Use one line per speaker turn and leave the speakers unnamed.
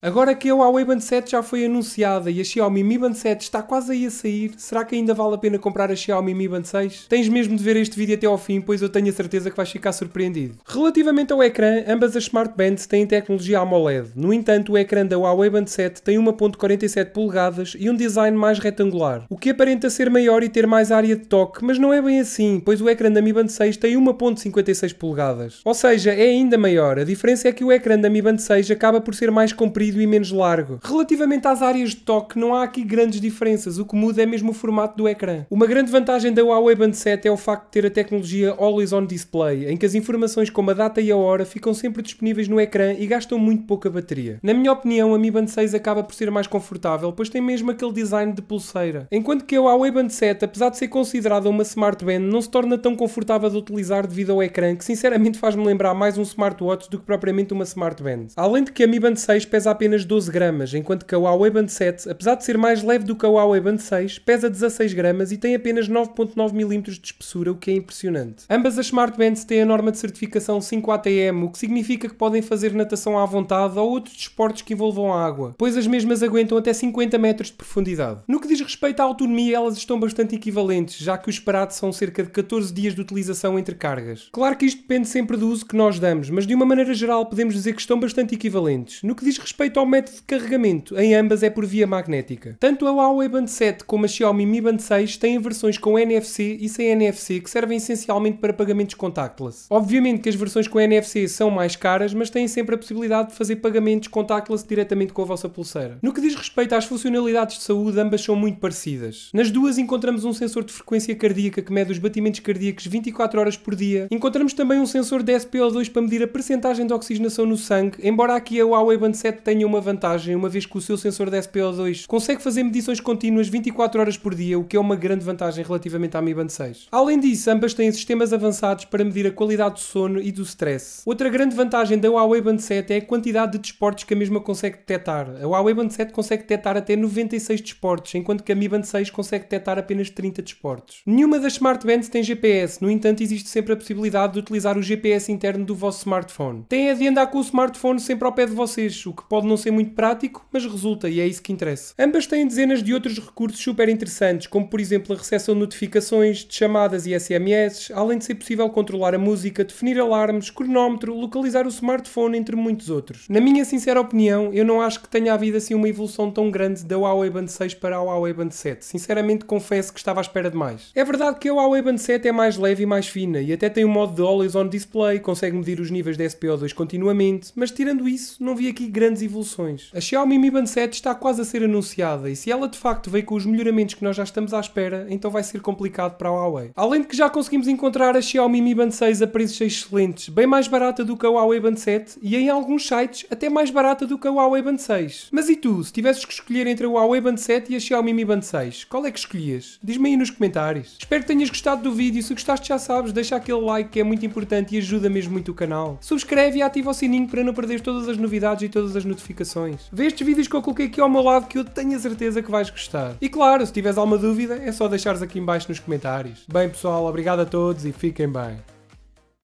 Agora que a Huawei Band 7 já foi anunciada e a Xiaomi Mi Band 7 está quase aí a sair, será que ainda vale a pena comprar a Xiaomi Mi Band 6? Tens mesmo de ver este vídeo até ao fim, pois eu tenho a certeza que vais ficar surpreendido. Relativamente ao ecrã, ambas as Smart Bands têm tecnologia AMOLED. No entanto, o ecrã da Huawei Band 7 tem 1.47 polegadas e um design mais retangular, o que aparenta ser maior e ter mais área de toque, mas não é bem assim, pois o ecrã da Mi Band 6 tem 1.56 polegadas. Ou seja, é ainda maior. A diferença é que o ecrã da Mi Band 6 acaba por ser mais comprido comprido e menos largo. Relativamente às áreas de toque, não há aqui grandes diferenças, o que muda é mesmo o formato do ecrã. Uma grande vantagem da Huawei Band 7 é o facto de ter a tecnologia Always On Display, em que as informações como a data e a hora ficam sempre disponíveis no ecrã e gastam muito pouca bateria. Na minha opinião, a Mi Band 6 acaba por ser mais confortável, pois tem mesmo aquele design de pulseira. Enquanto que a Huawei Band 7, apesar de ser considerada uma smartband, não se torna tão confortável de utilizar devido ao ecrã, que sinceramente faz-me lembrar mais um smartwatch do que propriamente uma smartband. Além de que a Mi Band 6 pesa apenas 12 gramas, enquanto que a Huawei Band 7, apesar de ser mais leve do que a Huawei Band 6, pesa 16 gramas e tem apenas 9.9 mm de espessura, o que é impressionante. Ambas as Smart Bands têm a norma de certificação 5ATM, o que significa que podem fazer natação à vontade ou outros desportos que envolvam a água, pois as mesmas aguentam até 50 metros de profundidade. No que diz respeito à autonomia, elas estão bastante equivalentes, já que os parados são cerca de 14 dias de utilização entre cargas. Claro que isto depende sempre do uso que nós damos, mas de uma maneira geral podemos dizer que estão bastante equivalentes. No que diz respeito respeito ao método de carregamento, em ambas é por via magnética. Tanto a Huawei Band 7 como a Xiaomi Mi Band 6 têm versões com NFC e sem NFC que servem essencialmente para pagamentos contactless. Obviamente que as versões com NFC são mais caras, mas têm sempre a possibilidade de fazer pagamentos contactless diretamente com a vossa pulseira. No que diz respeito às funcionalidades de saúde, ambas são muito parecidas. Nas duas encontramos um sensor de frequência cardíaca que mede os batimentos cardíacos 24 horas por dia. Encontramos também um sensor de SpO2 para medir a percentagem de oxigenação no sangue, embora aqui a Huawei Band 7 tenha uma vantagem, uma vez que o seu sensor da SPO2 consegue fazer medições contínuas 24 horas por dia, o que é uma grande vantagem relativamente à Mi Band 6. Além disso, ambas têm sistemas avançados para medir a qualidade do sono e do stress. Outra grande vantagem da Huawei Band 7 é a quantidade de desportos que a mesma consegue detectar. A Huawei Band 7 consegue detectar até 96 desportos, enquanto que a Mi Band 6 consegue detectar apenas 30 desportos. Nenhuma das Smart Bands tem GPS, no entanto existe sempre a possibilidade de utilizar o GPS interno do vosso smartphone. Tem a de andar com o smartphone sempre ao pé de vocês, o que pode não ser muito prático, mas resulta e é isso que interessa. Ambas têm dezenas de outros recursos super interessantes, como por exemplo a recepção de notificações, de chamadas e SMS, além de ser possível controlar a música, definir alarmes, cronómetro, localizar o smartphone, entre muitos outros. Na minha sincera opinião, eu não acho que tenha havido assim uma evolução tão grande da Huawei Band 6 para a Huawei Band 7. Sinceramente, confesso que estava à espera de mais. É verdade que a Huawei Band 7 é mais leve e mais fina, e até tem um modo de always on display, consegue medir os níveis de SPO2 continuamente, mas tirando isso, não vi aqui grandes evoluções evoluções. A Xiaomi Mi Band 7 está quase a ser anunciada e se ela de facto veio com os melhoramentos que nós já estamos à espera, então vai ser complicado para a Huawei. Além de que já conseguimos encontrar a Xiaomi Mi Band 6 a preços excelentes, bem mais barata do que a Huawei Band 7 e em alguns sites até mais barata do que a Huawei Band 6. Mas e tu, se tivesses que escolher entre a Huawei Band 7 e a Xiaomi Mi Band 6, qual é que escolhias? Diz-me aí nos comentários. Espero que tenhas gostado do vídeo, se gostaste já sabes, deixa aquele like que é muito importante e ajuda mesmo muito o canal. Subscreve e ativa o sininho para não perderes todas as novidades e todas as notificações notificações. Vê estes vídeos que eu coloquei aqui ao meu lado que eu tenho a certeza que vais gostar. E claro, se tiveres alguma dúvida, é só deixares aqui em baixo nos comentários. Bem pessoal, obrigado a todos e fiquem bem.